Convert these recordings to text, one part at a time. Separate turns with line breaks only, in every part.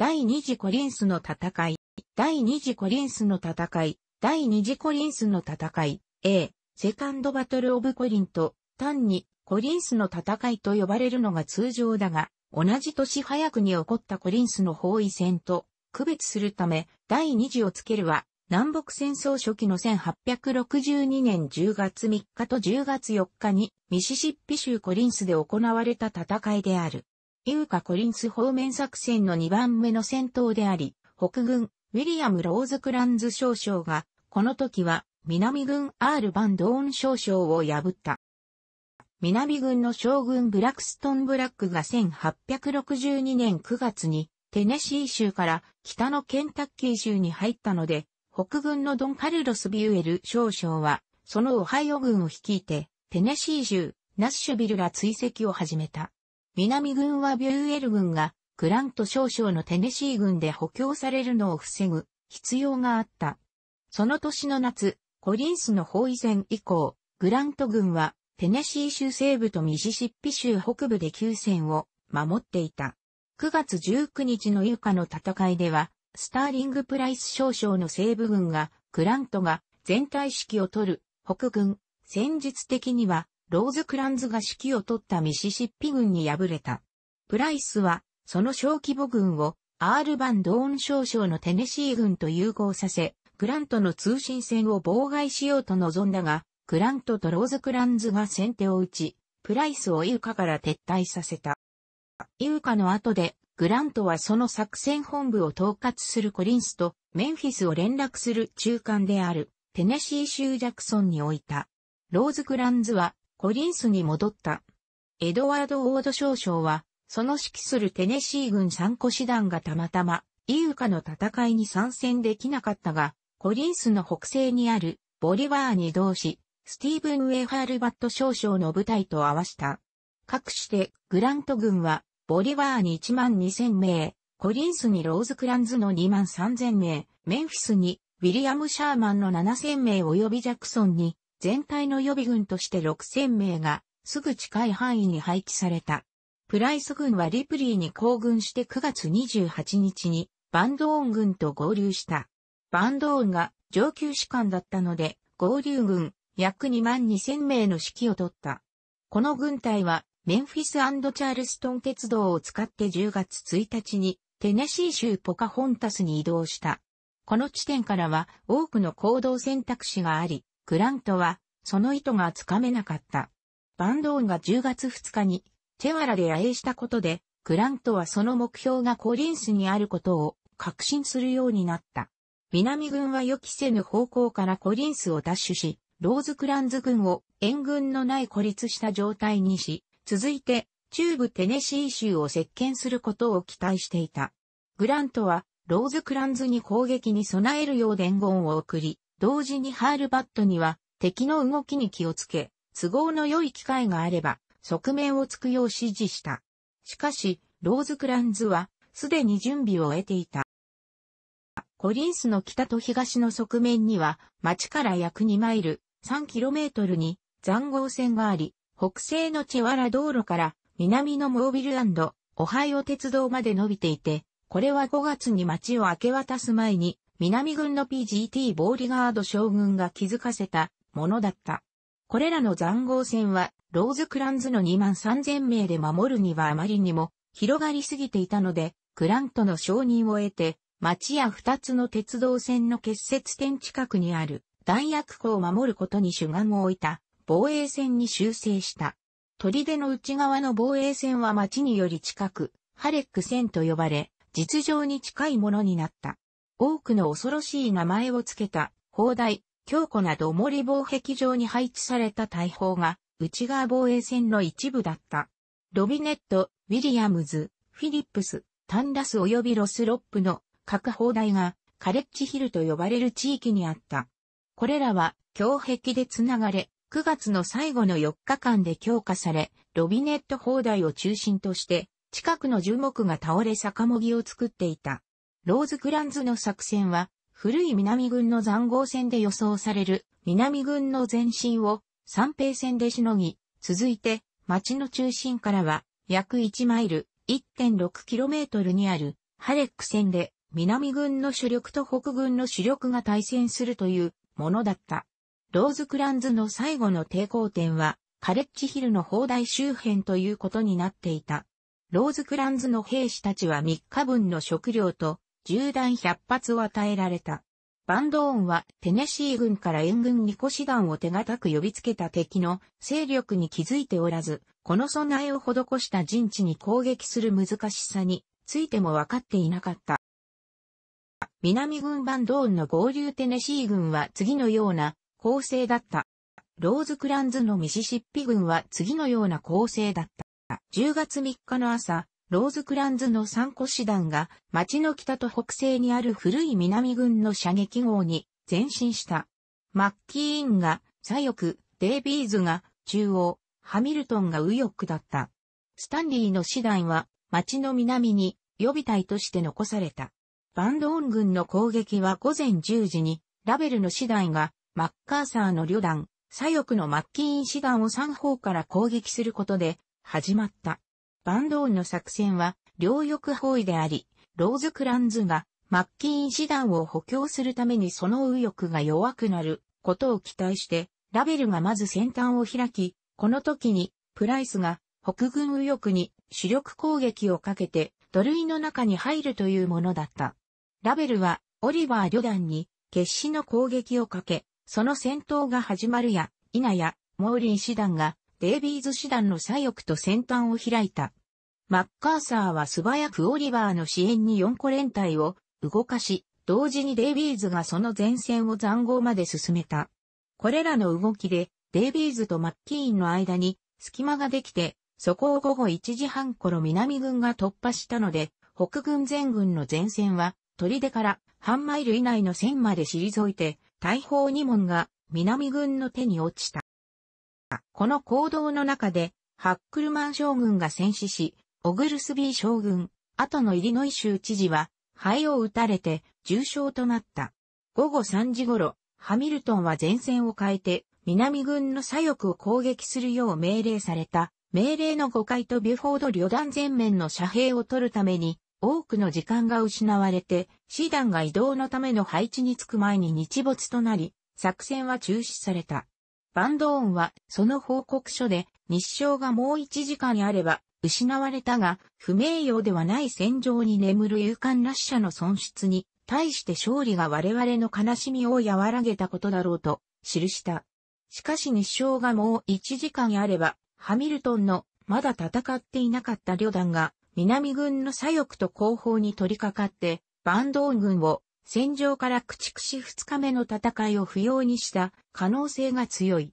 第二次コリンスの戦い、第二次コリンスの戦い、第二次コリンスの戦い、A、セカンドバトルオブコリント、単にコリンスの戦いと呼ばれるのが通常だが、同じ年早くに起こったコリンスの包囲戦と区別するため、第二次をつけるは、南北戦争初期の1862年10月3日と10月4日にミシシッピ州コリンスで行われた戦いである。ユーカ・コリンス方面作戦の2番目の戦闘であり、北軍、ウィリアム・ローズ・クランズ少将が、この時は、南軍アール・バンドーン少将を破った。南軍の将軍ブラックストン・ブラックが1862年9月にテネシー州から北のケンタッキー州に入ったので、北軍のドン・カルロス・ビュエル少将は、そのオハイオ軍を率いて、テネシー州、ナッシュビルら追跡を始めた。南軍はビューエル軍がグラント少将のテネシー軍で補強されるのを防ぐ必要があった。その年の夏、コリンスの包囲戦以降、グラント軍はテネシー州西部とミシシッピ州北部で休戦を守っていた。9月19日のユカの戦いでは、スターリング・プライス少将の西部軍が、グラントが全体指揮を取る、北軍、戦術的にはローズクランズが指揮を取ったミシシッピ軍に敗れた。プライスは、その小規模軍を、アール・バン・ドーン少将のテネシー軍と融合させ、グラントの通信線を妨害しようと望んだが、グラントとローズクランズが先手を打ち、プライスをイウカから撤退させた。イウカの後で、グラントはその作戦本部を統括するコリンスとメンフィスを連絡する中間であるテネシー州ジャクソンに置いた。ローズ・クランズはコリンスに戻った。エドワード・オード少将は、その指揮するテネシー軍参個師団がたまたま、イウカの戦いに参戦できなかったが、コリンスの北西にあるボリバーに同士、し、スティーブン・ウェハールバット少将の部隊と合わした。かくしてグラント軍はボリバーに1万2000名、コリンスにローズクランズの2万3000名、メンフィスにウィリアム・シャーマンの7000名及びジャクソンに全体の予備軍として6000名が、すぐ近い範囲に配置された。プライス軍はリプリーに行軍して9月28日にバンドーン軍と合流した。バンドーンが上級士官だったので合流軍約2万2000名の指揮を取った。この軍隊はメンフィスチャールストン鉄道を使って10月1日にテネシー州ポカホンタスに移動した。この地点からは多くの行動選択肢があり、グラントは、その意図がつかめなかった。バンドーンが10月2日に、テワラで野営したことで、グラントはその目標がコリンスにあることを確信するようになった。南軍は予期せぬ方向からコリンスを奪取し、ローズクランズ軍を援軍のない孤立した状態にし、続いて中部テネシー州を接見することを期待していた。グラントはローズクランズに攻撃に備えるよう伝言を送り、同時にハールバットには敵の動きに気をつけ、都合の良い機会があれば、側面をつくよう指示した。しかし、ローズクランズは、すでに準備を得ていた。コリンスの北と東の側面には、町から約2マイル、3キロメートルに、残号線があり、北西のチェワラ道路から、南のモービルオハイオ鉄道まで伸びていて、これは5月に町を明け渡す前に、南軍の PGT ボーリガード将軍が気づかせたものだった。これらの残壕戦は、ローズクランズの2万3000名で守るにはあまりにも広がりすぎていたので、クラントの承認を得て、町や2つの鉄道線の結節点近くにある弾薬庫を守ることに主眼を置いた防衛線に修正した。砦の内側の防衛線は町により近く、ハレック線と呼ばれ、実情に近いものになった。多くの恐ろしい名前をつけた、砲台、強固など森防壁上に配置された大砲が、内側防衛線の一部だった。ロビネット、ウィリアムズ、フィリップス、タンダス及びロスロップの各砲台がカレッジヒルと呼ばれる地域にあった。これらは強壁でつながれ、9月の最後の4日間で強化され、ロビネット砲台を中心として、近くの樹木が倒れ坂もぎを作っていた。ローズクランズの作戦は、古い南軍の残壕戦で予想される南軍の前進を三平戦でしのぎ、続いて町の中心からは約1マイル 1.6km にあるハレック戦で南軍の主力と北軍の主力が対戦するというものだった。ローズクランズの最後の抵抗点はカレッジヒルの砲台周辺ということになっていた。ローズクランズの兵士たちは3日分の食料と銃弾100発を与えられた。バンドーンはテネシー軍から援軍2個師団を手堅く呼びつけた敵の勢力に気づいておらず、この備えを施した陣地に攻撃する難しさについても分かっていなかった。南軍バンドーンの合流テネシー軍は次のような構成だった。ローズクランズのミシシッピ軍は次のような構成だった。10月3日の朝、ローズクランズの三個師団が町の北と北西にある古い南軍の射撃号に前進した。マッキーンが左翼、デイビーズが中央、ハミルトンが右翼だった。スタンリーの師団は町の南に予備隊として残された。バンドーン軍の攻撃は午前10時にラベルの師団がマッカーサーの旅団、左翼のマッキーン師団を3方から攻撃することで始まった。バンドーンの作戦は、両翼包囲であり、ローズクランズが、マッキーン師団を補強するためにその右翼が弱くなることを期待して、ラベルがまず先端を開き、この時に、プライスが、北軍右翼に主力攻撃をかけて、土塁の中に入るというものだった。ラベルは、オリバー旅団に、決死の攻撃をかけ、その戦闘が始まるや、否や、モーリン師団が、デイビーズ師団の左翼と先端を開いた。マッカーサーは素早くオリバーの支援に4個連隊を動かし、同時にデイビーズがその前線を残壕まで進めた。これらの動きで、デイビーズとマッキーンの間に隙間ができて、そこを午後1時半頃南軍が突破したので、北軍前軍の前線は、砦から半マイル以内の線まで退いて、大砲2門が南軍の手に落ちた。この行動の中で、ハックルマン将軍が戦死し、オグルスビー将軍、後のイリノイ州知事は、肺を打たれて重傷となった。午後3時頃、ハミルトンは前線を変えて、南軍の左翼を攻撃するよう命令された。命令の誤解とビュフォード旅団全面の遮蔽を取るために、多くの時間が失われて、師団が移動のための配置につく前に日没となり、作戦は中止された。バンドーンは、その報告書で、日照がもう1時間あれば、失われたが、不名誉ではない戦場に眠る勇敢ラッシャの損失に、対して勝利が我々の悲しみを和らげたことだろうと、記した。しかし日照がもう1時間あれば、ハミルトンの、まだ戦っていなかった旅団が、南軍の左翼と後方に取り掛かって、バンドーン軍を戦場から駆逐し2日目の戦いを不要にした可能性が強い。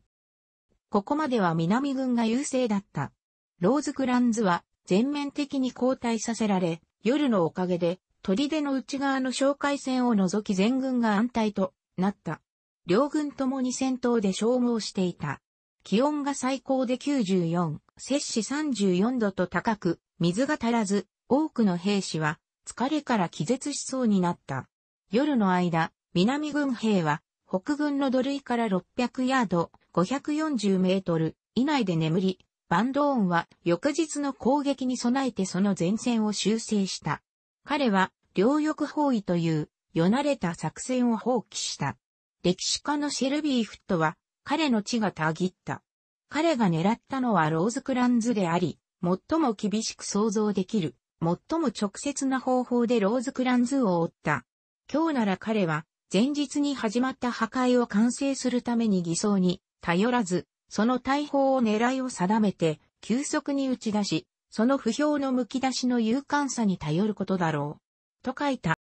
ここまでは南軍が優勢だった。ローズクランズは全面的に後退させられ、夜のおかげで、砦の内側の哨戒戦を除き全軍が安泰となった。両軍ともに戦闘で消耗していた。気温が最高で94、摂氏34度と高く、水が足らず、多くの兵士は疲れから気絶しそうになった。夜の間、南軍兵は、北軍の土塁から600ヤード、540メートル以内で眠り、バンドーンは翌日の攻撃に備えてその前線を修正した。彼は、両翼包囲という、よなれた作戦を放棄した。歴史家のシェルビー・フットは、彼の血がたぎった。彼が狙ったのはローズクランズであり、最も厳しく想像できる、最も直接な方法でローズクランズを追った。今日なら彼は、前日に始まった破壊を完成するために偽装に頼らず、その大砲を狙いを定めて、急速に打ち出し、その不評の剥き出しの勇敢さに頼ることだろう。と書いた。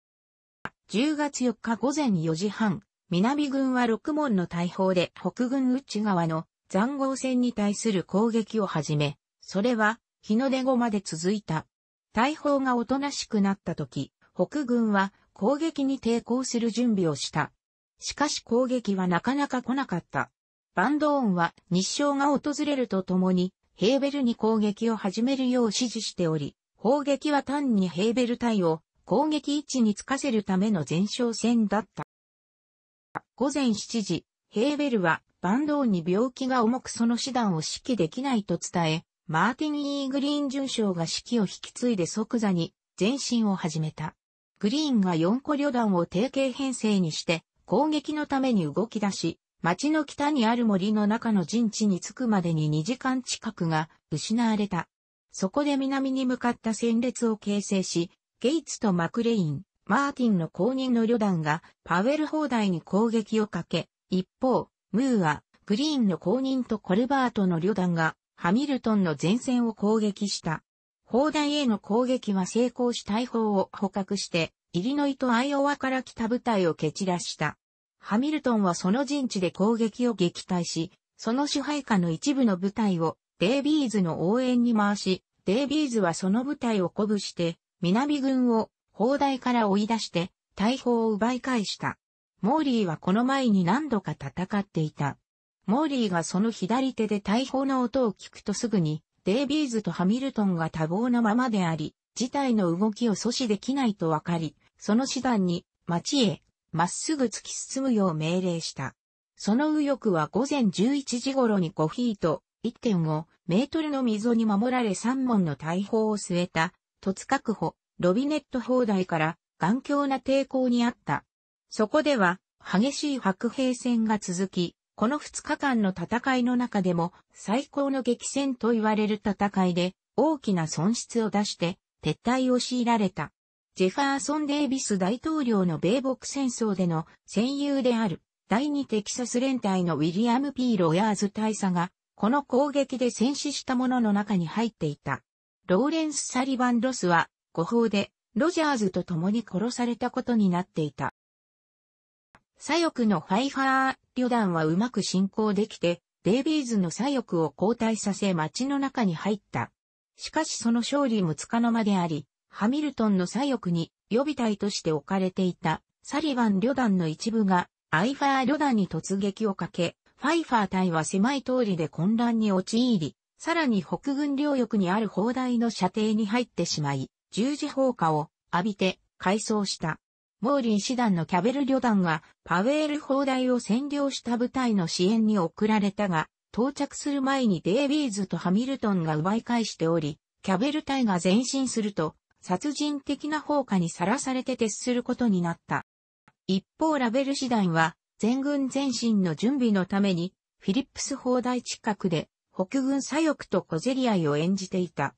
10月4日午前4時半、南軍は六門の大砲で北軍内側の残壕戦に対する攻撃を始め、それは日の出後まで続いた。大砲がおとなしくなった時、北軍は攻撃に抵抗する準備をした。しかし攻撃はなかなか来なかった。バンドーンは日照が訪れるとともに、ヘーベルに攻撃を始めるよう指示しており、砲撃は単にヘーベル隊を攻撃位置につかせるための前哨戦だった。午前7時、ヘーベルはバンドーンに病気が重くその手段を指揮できないと伝え、マーティン・イー・グリーン准将が指揮を引き継いで即座に前進を始めた。グリーンが4個旅団を定型編成にして、攻撃のために動き出し、町の北にある森の中の陣地に着くまでに2時間近くが失われた。そこで南に向かった戦列を形成し、ゲイツとマクレイン、マーティンの公認の旅団がパウエル砲台に攻撃をかけ、一方、ムーア、グリーンの公認とコルバートの旅団がハミルトンの前線を攻撃した。砲台への攻撃は成功し大砲を捕獲して、イリノイとアイオワから来た部隊を蹴散らした。ハミルトンはその陣地で攻撃を撃退し、その支配下の一部の部隊をデイビーズの応援に回し、デイビーズはその部隊を鼓舞して、南軍を砲台から追い出して、大砲を奪い返した。モーリーはこの前に何度か戦っていた。モーリーがその左手で大砲の音を聞くとすぐに、デイビーズとハミルトンが多忙なままであり、事態の動きを阻止できないと分かり、その手段に町へまっすぐ突き進むよう命令した。その右翼は午前11時頃に5フィート、1.5メートルの溝に守られ3門の大砲を据えた、突確保、ロビネット砲台から頑強な抵抗にあった。そこでは激しい白兵戦が続き、この2日間の戦いの中でも最高の激戦と言われる戦いで大きな損失を出して撤退を強いられた。ジェファーソン・デイビス大統領の米北戦争での戦友である第二テキサス連隊のウィリアム・ P・ ロヤーズ大佐がこの攻撃で戦死した者の中に入っていた。ローレンス・サリバン・ロスは誤報でロジャーズと共に殺されたことになっていた。左翼のファイファー旅団はうまく進行できて、デイビーズの左翼を交代させ街の中に入った。しかしその勝利もつかの間であり、ハミルトンの左翼に予備隊として置かれていたサリバン旅団の一部がアイファー旅団に突撃をかけ、ファイファー隊は狭い通りで混乱に陥り、さらに北軍領域にある砲台の射程に入ってしまい、十字砲火を浴びて改装した。モーリー師団のキャベル旅団がパウエル砲台を占領した部隊の支援に送られたが、到着する前にデイビーズとハミルトンが奪い返しており、キャベル隊が前進すると、殺人的な放火にさらされて徹することになった。一方ラベル師団は、全軍前進の準備のために、フィリップス砲台近くで、北軍左翼と小競り合いを演じていた。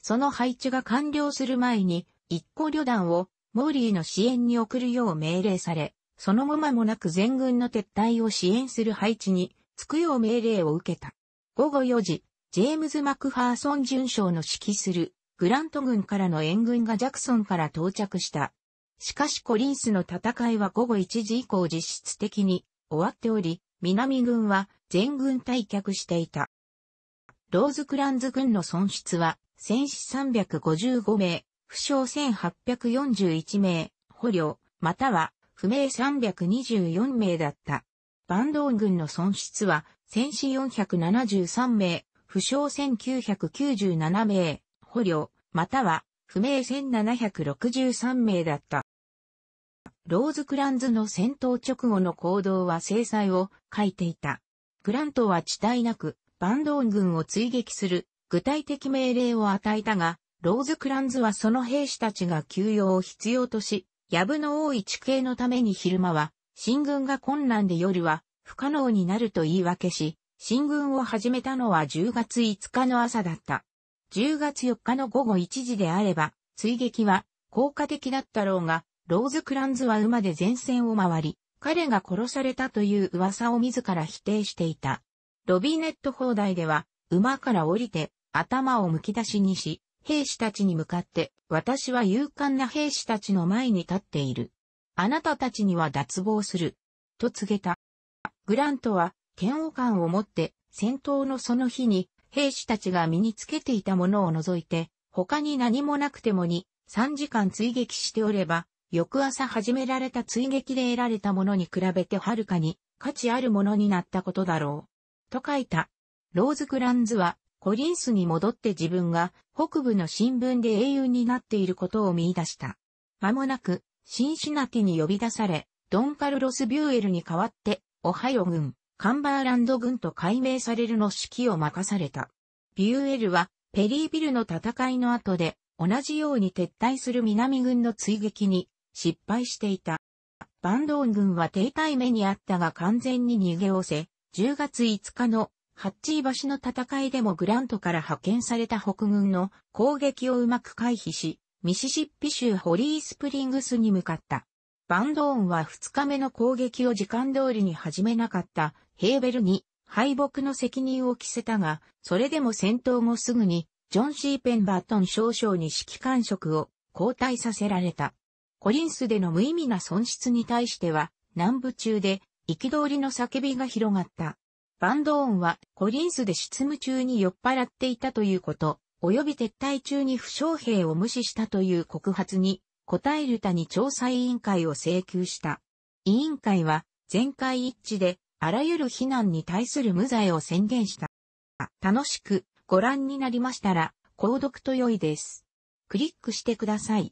その配置が完了する前に、一個旅団をモーリーの支援に送るよう命令され、その後間もなく全軍の撤退を支援する配置につくよう命令を受けた。午後4時、ジェームズ・マクファーソン巡将の指揮するグラント軍からの援軍がジャクソンから到着した。しかしコリンスの戦いは午後1時以降実質的に終わっており、南軍は全軍退却していた。ローズクランズ軍の損失は戦死355名、負傷1841名、捕虜、または不明324名だった。万道軍の損失は、戦死473名、負傷1997名、捕虜、または不明1763名だった。ローズクランズの戦闘直後の行動は制裁を書いていた。グラントは地帯なく、バンドーン軍を追撃する具体的命令を与えたが、ローズクランズはその兵士たちが休養を必要とし、ヤブの多い地形のために昼間は、進軍が困難で夜は不可能になると言い訳し、進軍を始めたのは10月5日の朝だった。10月4日の午後1時であれば、追撃は効果的だったろうが、ローズクランズは馬で前線を回り、彼が殺されたという噂を自ら否定していた。ロビネット砲台では、馬から降りて、頭を剥き出しにし、兵士たちに向かって、私は勇敢な兵士たちの前に立っている。あなたたちには脱帽する。と告げた。グラントは、嫌悪感を持って、戦闘のその日に、兵士たちが身につけていたものを除いて、他に何もなくてもに、3時間追撃しておれば、翌朝始められた追撃で得られたものに比べてはるかに価値あるものになったことだろう。と書いた。ローズ・グランズはコリンスに戻って自分が北部の新聞で英雄になっていることを見出した。間もなく、シンシナティに呼び出され、ドンカルロス・ビューエルに代わって、オハイオ軍、カンバーランド軍と改名されるの指揮を任された。ビューエルは、ペリービルの戦いの後で、同じように撤退する南軍の追撃に失敗していた。バンドーン軍は停滞目にあったが完全に逃げおせ、10月5日のハッチー橋の戦いでもグラントから派遣された北軍の攻撃をうまく回避し、ミシシッピ州ホリースプリングスに向かった。バンドーンは2日目の攻撃を時間通りに始めなかったヘーベルに敗北の責任を着せたが、それでも戦闘後すぐにジョン・シーペンバートン少将に指揮官職を交代させられた。コリンスでの無意味な損失に対しては、南部中で憤りの叫びが広がった。バンドーンはコリンスで執務中に酔っ払っていたということ、及び撤退中に負傷兵を無視したという告発に、答えるたに調査委員会を請求した。委員会は全会一致で、あらゆる非難に対する無罪を宣言した。楽しくご覧になりましたら、購読と良いです。クリックしてください。